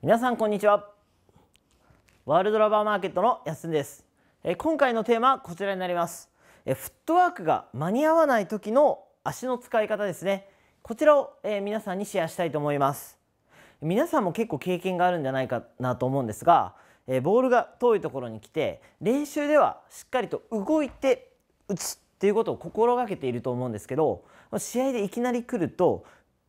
皆さんこんにちはワールドラバーマーケットのやす田です、え今回のテーマはこちらになります、えフットワークが間に合わない時の足の使い方ですねこちらを、え皆さんにシェアしたいと思います皆さんも結構経験があるんじゃないかなと思うんですが、えボールが遠いところに来て練習ではしっかりと動いて打つっていうことを心がけていると思うんですけど試合でいきなり来ると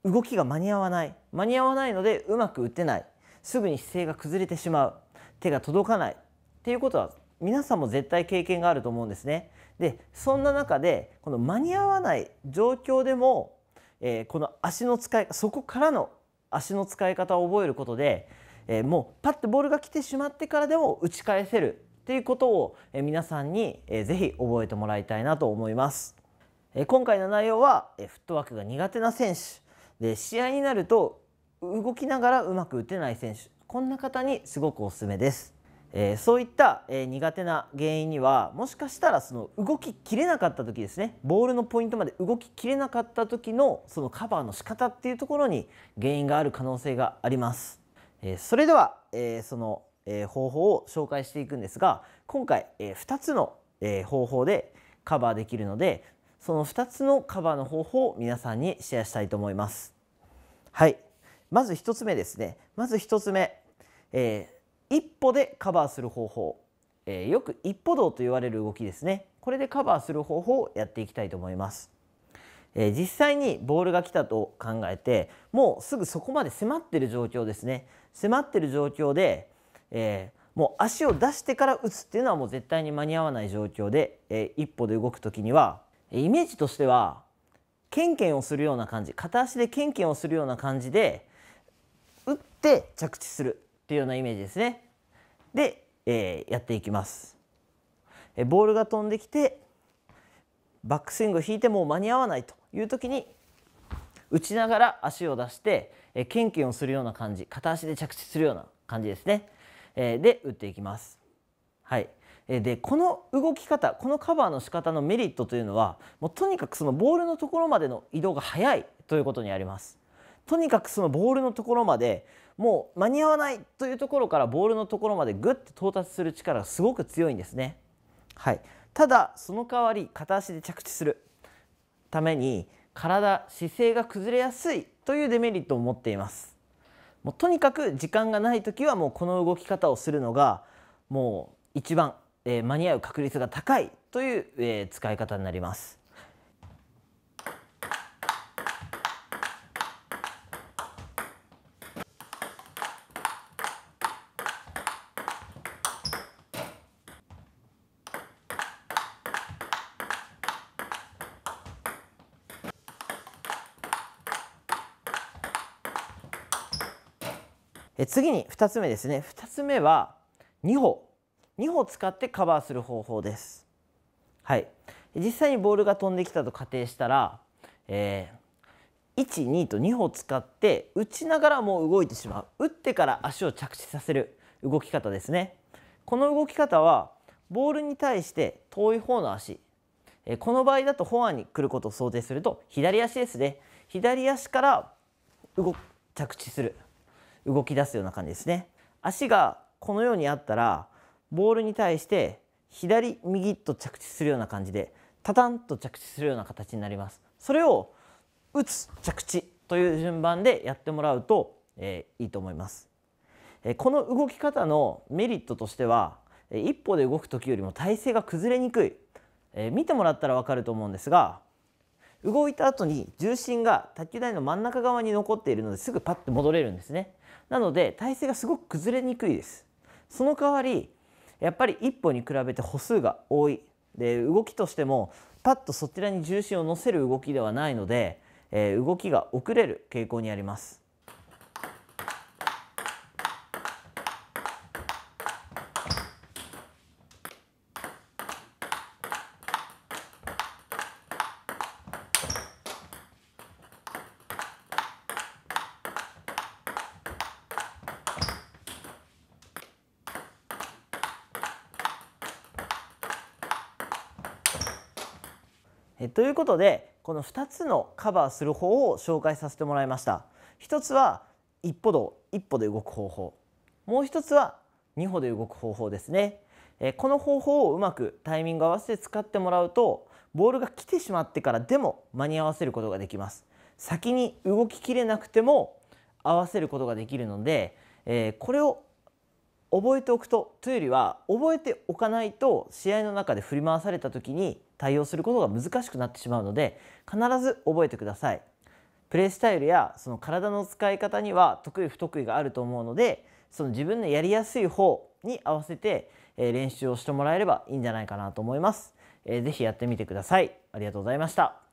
動きが間に合わない間に合わないのでうまく打てないすぐに姿勢が崩れてしまう手が届かないっていうことは皆さんも絶対経験があると思うんですね。でそんな中でこの間に合わない状況でも、えー、この足の使いそこからの足の使い方を覚えることで、えー、もうパッてボールが来てしまってからでも打ち返せるっていうことを、えー、皆さんに、えー、ぜひ覚えてもらいたいなと思います。えー、今回の内容は、えー、フットワークが苦手な選手で試合になると動きながらうまく打てない選手こんな方にすごくおすすめです。えー、そういった、えー、苦手な原因にはもしかしたらその動ききれなかった時ですねボールのポイントまで動ききれなかった時のそのカバーの仕方っていうところに原因がある可能性があります、えー、それでは、えその、え方法を紹介していくんですが今回、え2つの、え方法でカバーできるのでその2つのカバーの方法を皆さんにシェアしたいと思いますはいまず1つ目ですねまず1つ目、えー、一歩でカバーする方法、えー、よく一歩動と言われる動きですねこれでカバーする方法をやっていきたいと思います。え実際にボールが来たと考えてもうすぐそこまで迫ってる状況ですね迫ってる状況で、えー、もう足を出してから打つっていうのはもう絶対に間に合わない状況で、えー、一歩で動く時にはイメージとしてはケンケンをするような感じ片足でケンケンをするような感じで、打って着地するっていうようなイメージですね。で、えー、やっていきます。えボールが飛んできてバックスイングを引いても間に合わないという時に打ちながら足を出して、えケンケンをするような感じ片足で着地するような感じですね、えー、で打っていきます。はい、でこの動き方このカバーの仕方のメリットというのはもうとにかくそのボールのところまでの移動が速いということにあります。とにかくそのボールのところまでもう間に合わないというところからボールのところまでぐっと到達する力がすごく強いんですね。はい、ただその代わり片足で着地するために体姿勢が崩れやすいというデメリットを持っています。もうとにかく時間がない時はもうこの動き方をするのがもう一番、えー、間に合う確率が高いという、えー、使い方になります。え次に2つ目ですね2つ目は2歩2歩使ってカバーする方法です、はい、実際にボールが飛んできたと仮定したら、えー、12と2歩使って打ちながらも動いてしまう打ってから足を着地させる動き方ですねこの動き方はボールに対して遠い方の足えこの場合だとフォアに来ることを想定すると左足ですね左足から動く着地する動き出すような感じですね。足がこのようにあったらボールに対して左右と着地するような感じでタタンと着地するような形になります。それを打つ着地という順番でやってもらうと、えー、いいと思います、えー、この動き方のメリットとしては、え一歩で動く時よりも体勢が崩れにくい、え見てもらったら分かると思うんですが動いた後に重心が卓球台の真ん中側に残っているのですぐパッと戻れるんですねなので体勢がすごく崩れにくいですその代わりやっぱり一歩に比べて歩数が多いで動きとしてもパッとそちらに重心を乗せる動きではないので、えー、動きが遅れる傾向にありますえということでこの2つのカバーする方を紹介させてもらいました1つは一歩動一歩で動く方法もう1つは2歩で動く方法ですねえこの方法をうまくタイミング合わせて使ってもらうとボールが来てしまってからでも間に合わせることができます先に動ききれなくても合わせることができるので、えこれを覚えておくとというよりは覚えておかないと試合の中で振り回された時に対応することが難しくなってしまうので必ず覚えてください。プレースタイルやその体の使い方には得意不得意があると思うのでその自分のやりやすい方に合わせて練習をしてもらえればいいんじゃないかなと思います。是非やってみてください。ありがとうございました。